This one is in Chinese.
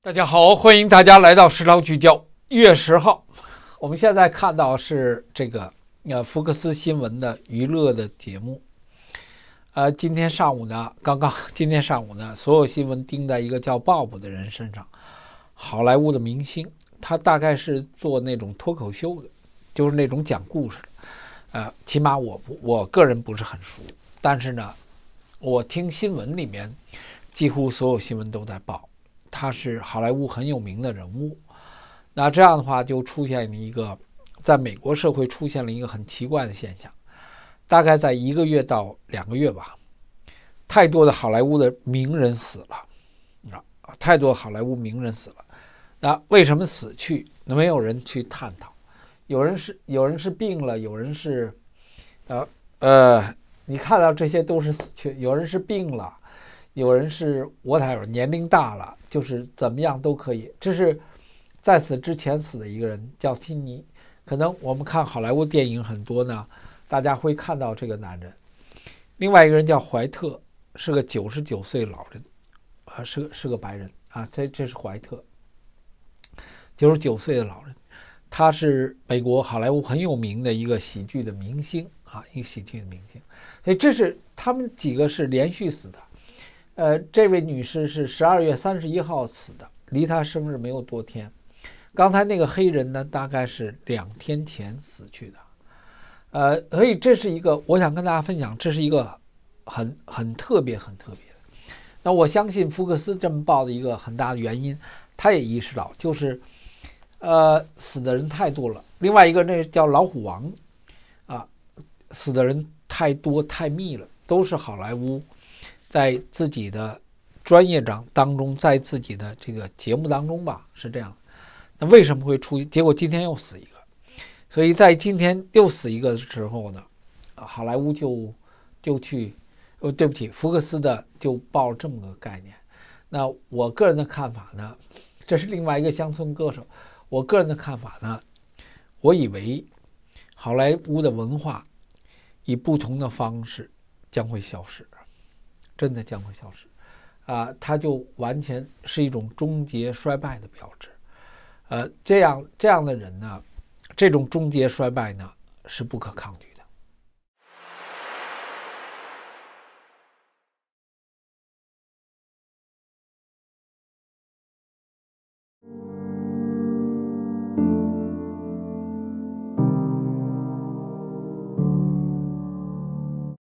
大家好，欢迎大家来到《时长聚焦》。一月十号，我们现在看到是这个呃，福克斯新闻的娱乐的节目。呃，今天上午呢，刚刚 今天上午呢，所有新闻盯在一个叫鲍勃的人身上，好莱坞的明星，他大概是做那种脱口秀的，就是那种讲故事的。呃，起码我我个人不是很熟，但是呢，我听新闻里面几乎所有新闻都在报。他是好莱坞很有名的人物，那这样的话就出现了一个，在美国社会出现了一个很奇怪的现象，大概在一个月到两个月吧，太多的好莱坞的名人死了，啊，太多好莱坞名人死了，那为什么死去？没有人去探讨，有人是有人是病了，有人是，呃呃，你看到这些都是死去，有人是病了。有人是我俩，年龄大了，就是怎么样都可以。这是在此之前死的一个人，叫辛尼。可能我们看好莱坞电影很多呢，大家会看到这个男人。另外一个人叫怀特，是个九十九岁老人，啊，是是个白人啊。这这是怀特，九十九岁的老人，他是美国好莱坞很有名的一个喜剧的明星啊，一个喜剧的明星。所以这是他们几个是连续死的。呃，这位女士是十二月三十一号死的，离她生日没有多天。刚才那个黑人呢，大概是两天前死去的。呃，所以这是一个，我想跟大家分享，这是一个很很特别、很特别的。那我相信福克斯这么报的一个很大的原因，他也意识到，就是呃，死的人太多了。另外一个，那叫老虎王啊，死的人太多太密了，都是好莱坞。在自己的专业场当中，在自己的这个节目当中吧，是这样。那为什么会出现？结果今天又死一个，所以在今天又死一个的时候呢？好莱坞就就去，哦，对不起，福克斯的就报了这么个概念。那我个人的看法呢，这是另外一个乡村歌手。我个人的看法呢，我以为好莱坞的文化以不同的方式将会消失。真的将会消失，啊，它就完全是一种终结衰败的标志，呃，这样这样的人呢，这种终结衰败呢是不可抗拒的。